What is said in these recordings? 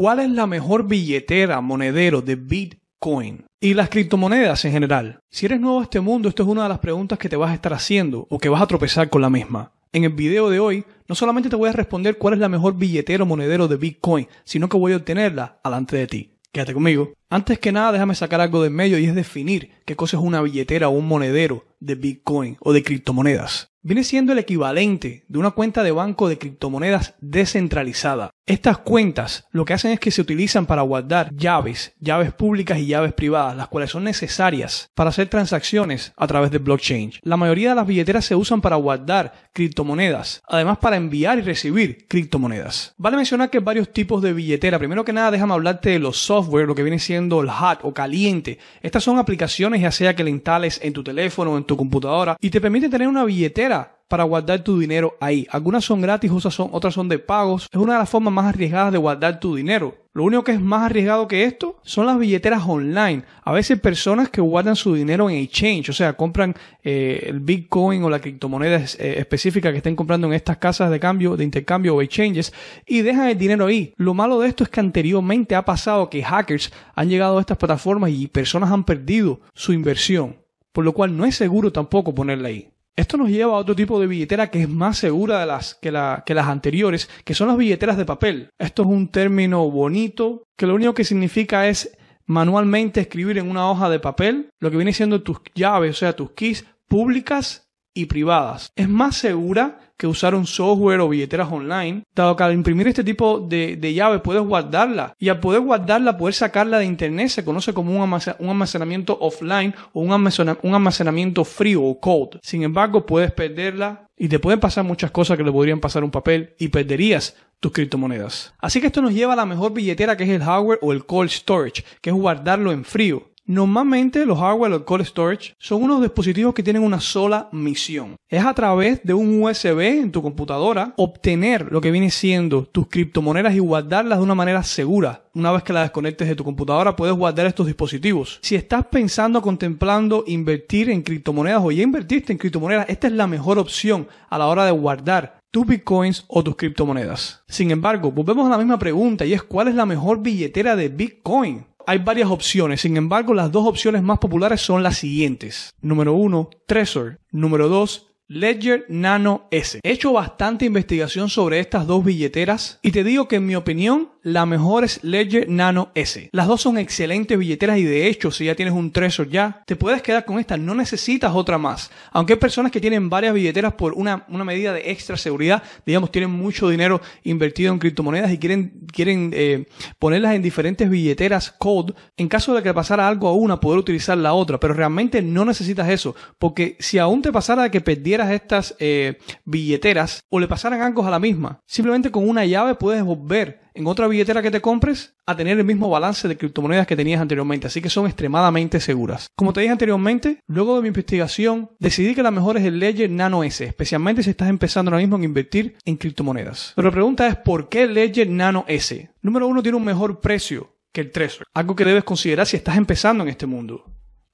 cuál es la mejor billetera monedero de Bitcoin y las criptomonedas en general. Si eres nuevo a este mundo, esto es una de las preguntas que te vas a estar haciendo o que vas a tropezar con la misma. En el video de hoy, no solamente te voy a responder cuál es la mejor billetera monedero de Bitcoin, sino que voy a obtenerla alante de ti. Quédate conmigo. Antes que nada, déjame sacar algo de medio y es definir qué cosa es una billetera o un monedero de Bitcoin o de criptomonedas viene siendo el equivalente de una cuenta de banco de criptomonedas descentralizada. Estas cuentas lo que hacen es que se utilizan para guardar llaves, llaves públicas y llaves privadas, las cuales son necesarias para hacer transacciones a través de blockchain. La mayoría de las billeteras se usan para guardar criptomonedas, además para enviar y recibir criptomonedas. Vale mencionar que hay varios tipos de billetera. Primero que nada, déjame hablarte de los software, lo que viene siendo el hot o caliente. Estas son aplicaciones ya sea que le instales en tu teléfono o en tu computadora y te permite tener una billetera para guardar tu dinero ahí. Algunas son gratis, otras son, de pagos. Es una de las formas más arriesgadas de guardar tu dinero. Lo único que es más arriesgado que esto son las billeteras online. A veces personas que guardan su dinero en exchange, o sea, compran eh, el Bitcoin o la criptomoneda eh, específica que estén comprando en estas casas de cambio, de intercambio o exchanges y dejan el dinero ahí. Lo malo de esto es que anteriormente ha pasado que hackers han llegado a estas plataformas y personas han perdido su inversión, por lo cual no es seguro tampoco ponerla ahí. Esto nos lleva a otro tipo de billetera que es más segura de las, que, que las anteriores, que son las billeteras de papel. Esto es un término bonito que lo único que significa es manualmente escribir en una hoja de papel lo que viene siendo tus llaves, o sea, tus keys públicas y privadas. Es más segura que usar un software o billeteras online, dado que al imprimir este tipo de, de puedes guardarla y al poder guardarla, poder sacarla de internet se conoce como un, almacenamiento offline o un, almacenamiento frío o cold. Sin embargo, puedes perderla y te pueden pasar muchas cosas que le podrían pasar un papel y perderías tus criptomonedas. Así que esto nos lleva a la mejor billetera que es el hardware o el cold storage, que es guardarlo en frío. Normalmente los hardware o cold storage son unos dispositivos que tienen una sola misión. Es a través de un USB en tu computadora obtener lo que viene siendo tus criptomonedas y guardarlas de una manera segura. Una vez que las desconectes de tu computadora puedes guardar estos dispositivos. Si estás pensando, contemplando invertir en criptomonedas o ya invertiste en criptomonedas, esta es la mejor opción a la hora de guardar tus bitcoins o tus criptomonedas. Sin embargo, volvemos a la misma pregunta y es cuál es la mejor billetera de bitcoin hay varias opciones, sin embargo las dos opciones más populares son las siguientes. Número 1, Trezor. Número 2, Ledger Nano S. He hecho bastante investigación sobre estas dos billeteras y te digo que en mi opinión la mejor es Ledger Nano S. Las dos son excelentes billeteras y de hecho, si ya tienes un Trezor ya, te puedes quedar con esta, no necesitas otra más. Aunque hay personas que tienen varias billeteras por una, una medida de extra seguridad, digamos, tienen mucho dinero invertido en criptomonedas y quieren, quieren eh, ponerlas en diferentes billeteras code en caso de que pasara algo a una, poder utilizar la otra, pero realmente no necesitas eso, porque si aún te pasara que perdieras estas eh, billeteras o le pasaran algo a la misma, simplemente con una llave puedes volver en otra billetera que te compres a tener el mismo balance de criptomonedas que tenías anteriormente, así que son extremadamente seguras. Como te dije anteriormente, luego de mi investigación decidí que la mejor es el Ledger Nano S, especialmente si estás empezando ahora mismo en invertir en criptomonedas. Pero la pregunta es ¿por qué Ledger Nano S? Número uno tiene un mejor precio que el Trezor, algo que debes considerar si estás empezando en este mundo.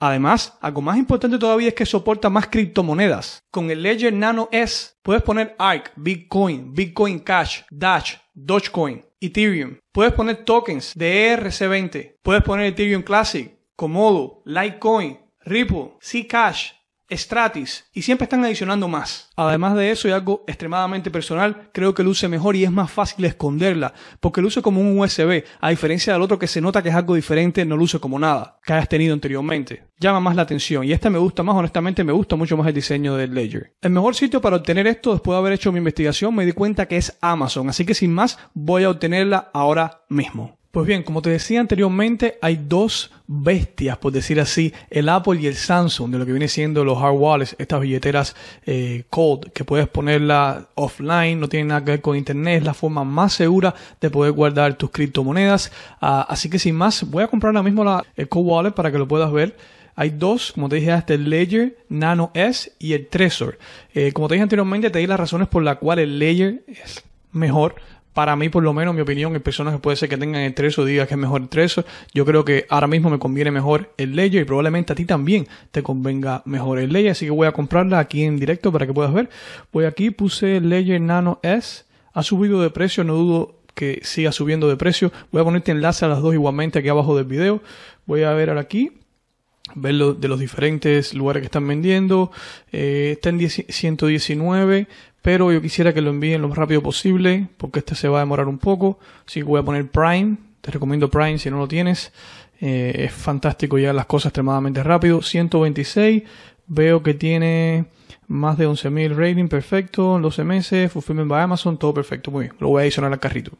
Además, algo más importante todavía es que soporta más criptomonedas. Con el Ledger Nano S puedes poner ARC, Bitcoin, Bitcoin Cash, Dash, Dogecoin, Ethereum. Puedes poner tokens de ERC20. Puedes poner Ethereum Classic, Komodo, Litecoin, Ripple, Zcash, Stratis y siempre están adicionando más. Además de eso y algo extremadamente personal, creo que luce mejor y es más fácil esconderla porque luce como un USB, a diferencia del otro que se nota que es algo diferente, no luce como nada que hayas tenido anteriormente. Llama más la atención y esta me gusta más, honestamente me gusta mucho más el diseño del Ledger. El mejor sitio para obtener esto después de haber hecho mi investigación me di cuenta que es Amazon, así que sin más voy a obtenerla ahora mismo. Pues bien, como te decía anteriormente, hay dos bestias, por decir así, el Apple y el Samsung, de lo que viene siendo los hard wallets, estas billeteras eh, cold, que puedes ponerla offline, no tiene nada que ver con internet, es la forma más segura de poder guardar tus criptomonedas. Ah, así que sin más, voy a comprar ahora mismo la, el cold wallet para que lo puedas ver. Hay dos, como te dije, hasta el Ledger Nano S y el Trezor. Eh, como te dije anteriormente, te di las razones por las cuales el Ledger es mejor para mí, por lo menos, mi opinión, hay personas que puede ser que tengan el o diga que es mejor el Yo creo que ahora mismo me conviene mejor el Ledger y probablemente a ti también te convenga mejor el Ledger. Así que voy a comprarla aquí en directo para que puedas ver. Voy aquí, puse el Nano S. Ha subido de precio, no dudo que siga subiendo de precio. Voy a ponerte enlace a las dos igualmente aquí abajo del video. Voy a ver ahora aquí ver de los diferentes lugares que están vendiendo. Eh, está en 119, pero yo quisiera que lo envíen lo más rápido posible porque este se va a demorar un poco. Así que voy a poner Prime. Te recomiendo Prime si no lo tienes. Eh, es fantástico ya las cosas extremadamente rápido. 126. Veo que tiene más de 11.000 rating. Perfecto. En 12 meses. Fulfillment by Amazon. Todo perfecto. Muy bien. Lo voy a adicionar al carrito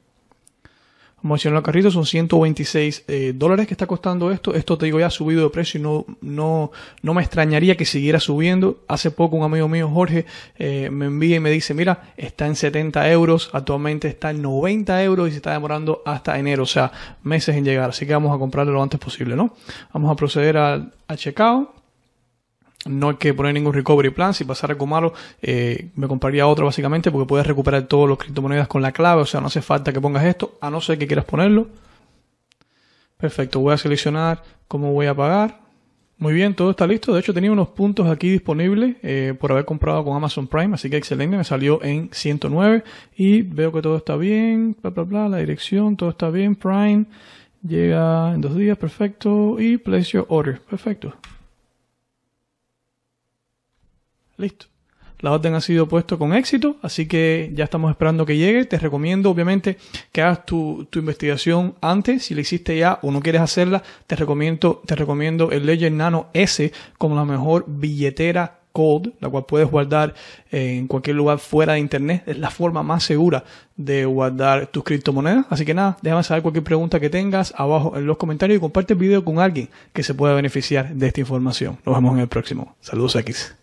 en el carrito, son 126 eh, dólares que está costando esto. Esto te digo ya ha subido de precio y no, no, no me extrañaría que siguiera subiendo. Hace poco un amigo mío, Jorge, eh, me envía y me dice, mira, está en 70 euros, actualmente está en 90 euros y se está demorando hasta enero, o sea, meses en llegar. Así que vamos a comprarlo lo antes posible, ¿no? Vamos a proceder al checkout no hay que poner ningún recovery plan. Si pasara a malo, eh, me compraría otro básicamente porque puedes recuperar todos los criptomonedas con la clave. O sea, no hace falta que pongas esto, a no ser que quieras ponerlo. Perfecto, voy a seleccionar cómo voy a pagar. Muy bien, todo está listo. De hecho, tenía unos puntos aquí disponibles eh, por haber comprado con Amazon Prime, así que excelente, me salió en 109 y veo que todo está bien, bla, bla, bla, la dirección, todo está bien, Prime llega en dos días, perfecto, y place your order, perfecto. Listo. La orden ha sido puesto con éxito, así que ya estamos esperando que llegue. Te recomiendo, obviamente, que hagas tu, investigación antes. Si la hiciste ya o no quieres hacerla, te recomiendo, te recomiendo el Ledger Nano S como la mejor billetera Cold, la cual puedes guardar en cualquier lugar fuera de internet. Es la forma más segura de guardar tus criptomonedas. Así que nada, déjame saber cualquier pregunta que tengas abajo en los comentarios y comparte el video con alguien que se pueda beneficiar de esta información. Nos vemos en el próximo. Saludos X.